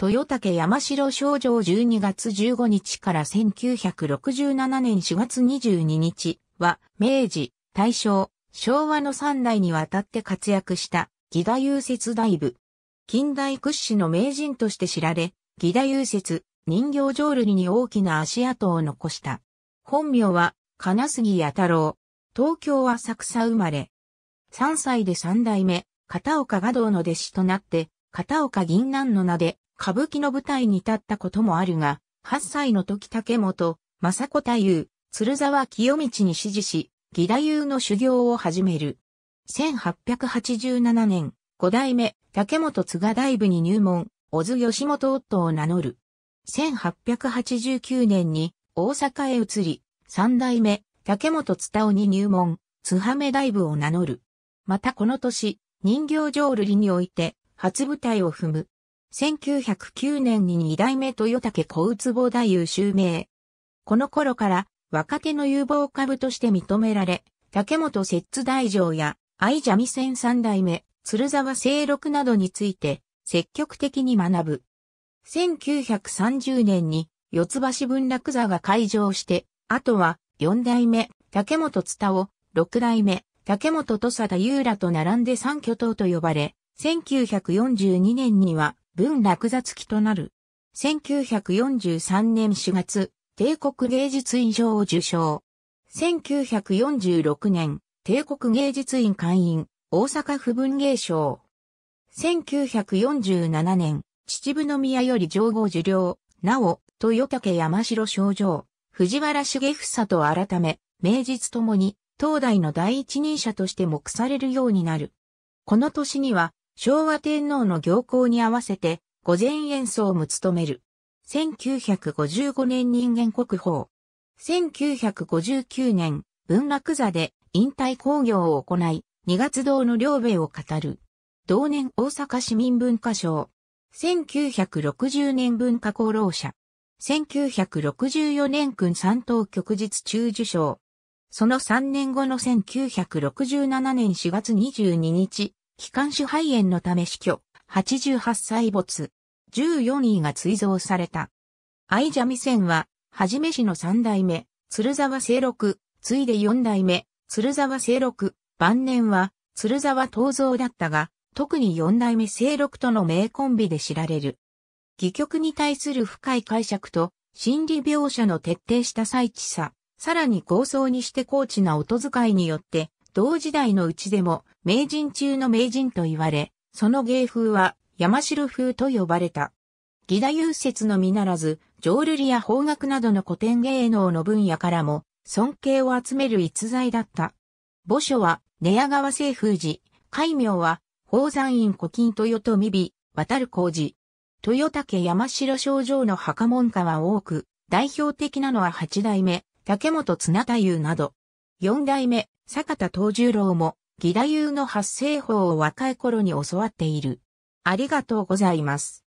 豊竹山城少女12月15日から1967年4月22日は、明治、大正、昭和の3代にわたって活躍した、義太夫説大部。近代屈指の名人として知られ、義太夫説、人形浄瑠璃に大きな足跡を残した。本名は、金杉弥太郎。東京浅草生まれ。3歳で三代目、片岡画堂の弟子となって、片岡銀南の名で歌舞伎の舞台に立ったこともあるが、8歳の時竹本、政子太夫、鶴沢清道に指示し、義太夫の修行を始める。1887年、五代目、竹本津賀大部に入門、小津吉本夫を名乗る。1889年に大阪へ移り、三代目、竹本津田尾に入門、津波目大部を名乗る。またこの年、人形浄瑠璃において、初舞台を踏む。1909年に二代目豊竹小坪大夫襲名。この頃から若手の有望株として認められ、竹本摂津大城や愛三味線三代目、鶴沢清六などについて積極的に学ぶ。1930年に四つ橋文楽座が開場して、あとは四代目竹本蔦を六代目竹本土佐田優らと並んで三巨頭と呼ばれ、1942年には文落雑記となる。1943年4月、帝国芸術院賞を受賞。1946年、帝国芸術院会員、大阪府文芸賞。1947年、秩父宮より上皇受領、なお、豊竹山城賞状、藤原重房と改め、名実ともに、東大の第一人者として目されるようになる。この年には、昭和天皇の行幸に合わせて、御前演奏も務める。1955年人間国宝。1959年、文楽座で引退工業を行い、二月堂の両米を語る。同年大阪市民文化賞。1960年文化功労者。1964年君三等旭日中受賞。その3年後の1967年4月22日、気管支肺炎のため死去、88歳没、14位が追贈された。愛蛇。未線は、はじめ市の三代目、鶴沢清六、ついで四代目、鶴沢清六、晩年は、鶴沢東蔵だったが、特に四代目清六との名コンビで知られる。戯曲に対する深い解釈と、心理描写の徹底した最地さ、さらに構想にして高知な音遣いによって、同時代のうちでも名人中の名人と言われ、その芸風は山城風と呼ばれた。義太夫説のみならず、浄瑠璃や邦楽などの古典芸能の分野からも尊敬を集める逸材だった。墓所は寝屋川清風寺、戒名は宝山院古今豊臣美、渡る工事。豊竹山城症状の墓門下は多く、代表的なのは八代目、竹本綱太夫など。四代目、坂田藤十郎も、義太夫の発声法を若い頃に教わっている。ありがとうございます。